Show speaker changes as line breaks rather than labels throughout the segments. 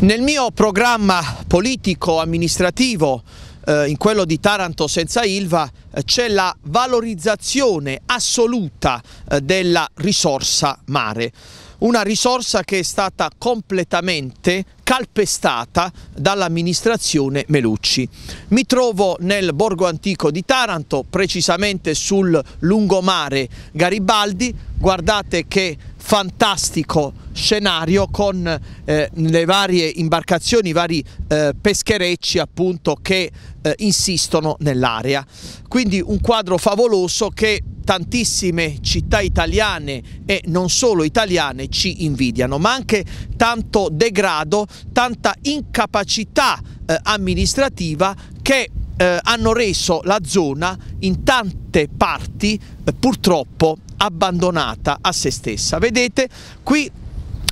Nel mio programma politico-amministrativo, eh, in quello di Taranto senza Ilva, eh, c'è la valorizzazione assoluta eh, della risorsa mare. Una risorsa che è stata completamente calpestata dall'amministrazione Melucci. Mi trovo nel borgo antico di Taranto, precisamente sul lungomare Garibaldi, guardate che fantastico scenario con eh, le varie imbarcazioni, i vari eh, pescherecci appunto che eh, insistono nell'area. Quindi un quadro favoloso che tantissime città italiane e non solo italiane ci invidiano, ma anche tanto degrado, tanta incapacità eh, amministrativa che eh, hanno reso la zona in tante parti eh, purtroppo abbandonata a se stessa. Vedete, qui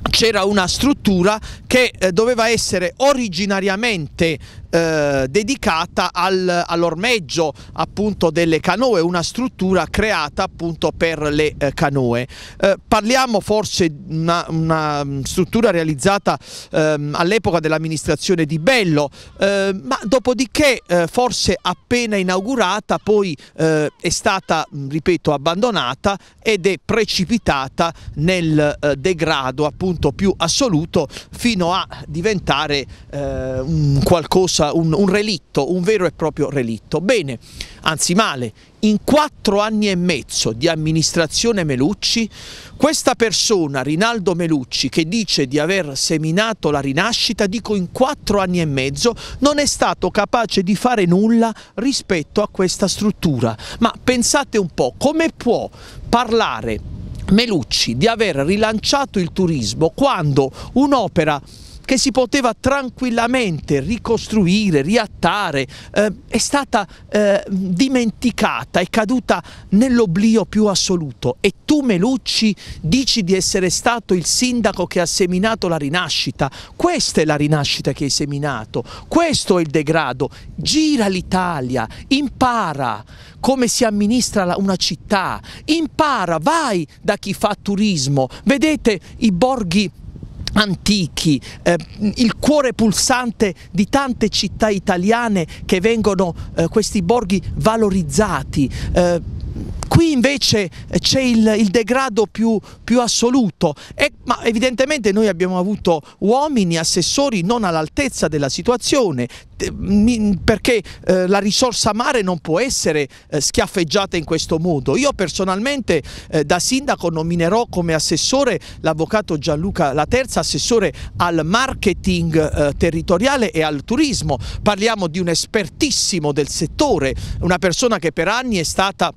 c'era una struttura che eh, doveva essere originariamente eh, dedicata al, all'ormeggio appunto delle canoe, una struttura creata appunto per le eh, canoe. Eh, parliamo forse di una, una, struttura realizzata ehm, all'epoca dell'amministrazione di Bello, ehm, ma dopodiché eh, forse appena inaugurata poi eh, è stata, ripeto, abbandonata ed è precipitata nel degrado appunto più assoluto fino a diventare un qualcosa un, un, relitto, un vero e proprio relitto. Bene, anzi male, in quattro anni e mezzo di amministrazione Melucci, questa persona, Rinaldo Melucci, che dice di aver seminato la rinascita, dico in quattro anni e mezzo, non è stato capace di fare nulla rispetto a questa struttura. Ma pensate un po', come può parlare Melucci di aver rilanciato il turismo quando un'opera che si poteva tranquillamente ricostruire, riattare, eh, è stata eh, dimenticata, è caduta nell'oblio più assoluto e tu Melucci dici di essere stato il sindaco che ha seminato la rinascita, questa è la rinascita che hai seminato, questo è il degrado, gira l'Italia, impara come si amministra una città, impara, vai da chi fa turismo, vedete i borghi antichi, eh, il cuore pulsante di tante città italiane che vengono, eh, questi borghi, valorizzati. Eh, Qui invece eh, c'è il, il, degrado più, più assoluto, e, ma evidentemente noi abbiamo avuto uomini, assessori non all'altezza della situazione, perché eh, la risorsa mare non può essere eh, schiaffeggiata in questo modo. Io personalmente eh, da sindaco nominerò come assessore l'avvocato Gianluca La Terza, assessore al marketing eh, territoriale e al turismo. Parliamo di un espertissimo del settore, una persona che per anni è stata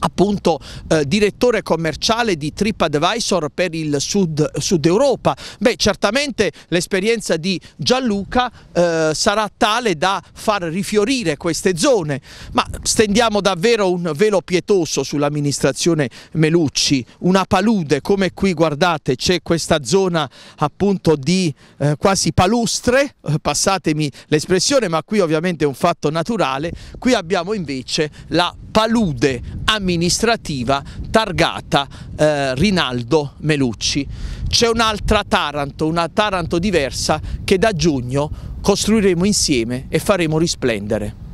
appunto eh, direttore commerciale di TripAdvisor per il sud, sud Europa. Beh, certamente l'esperienza di Gianluca eh, sarà tale da far rifiorire queste zone, ma stendiamo davvero un velo pietoso sull'amministrazione Melucci, una palude come qui guardate c'è questa zona appunto di eh, quasi palustre, eh, passatemi l'espressione, ma qui ovviamente è un fatto naturale, qui abbiamo invece la palude amministrativa amministrativa targata eh, Rinaldo Melucci. C'è un'altra Taranto, una Taranto diversa che da giugno costruiremo insieme e faremo risplendere.